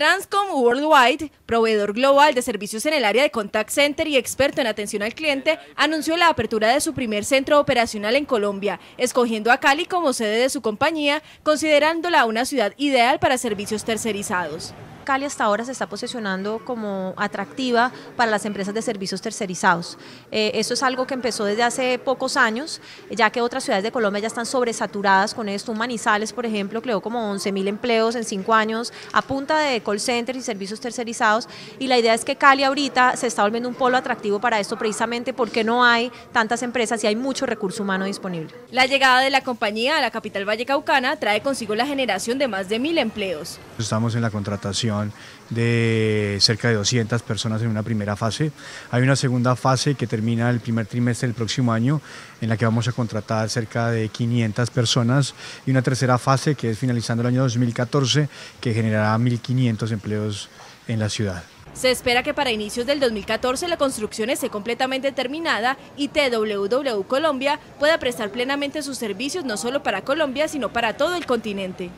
Transcom Worldwide, proveedor global de servicios en el área de contact center y experto en atención al cliente, anunció la apertura de su primer centro operacional en Colombia, escogiendo a Cali como sede de su compañía, considerándola una ciudad ideal para servicios tercerizados. Cali hasta ahora se está posicionando como atractiva para las empresas de servicios tercerizados. Eh, esto es algo que empezó desde hace pocos años, ya que otras ciudades de Colombia ya están sobresaturadas con esto. Manizales, por ejemplo, creó como 11.000 empleos en 5 años a punta de call centers y servicios tercerizados. Y la idea es que Cali ahorita se está volviendo un polo atractivo para esto precisamente porque no hay tantas empresas y hay mucho recurso humano disponible. La llegada de la compañía a la capital vallecaucana trae consigo la generación de más de mil empleos. Estamos en la contratación de cerca de 200 personas en una primera fase. Hay una segunda fase que termina el primer trimestre del próximo año, en la que vamos a contratar cerca de 500 personas, y una tercera fase que es finalizando el año 2014, que generará 1.500 empleos en la ciudad. Se espera que para inicios del 2014 la construcción esté completamente terminada y TWW Colombia pueda prestar plenamente sus servicios no solo para Colombia, sino para todo el continente.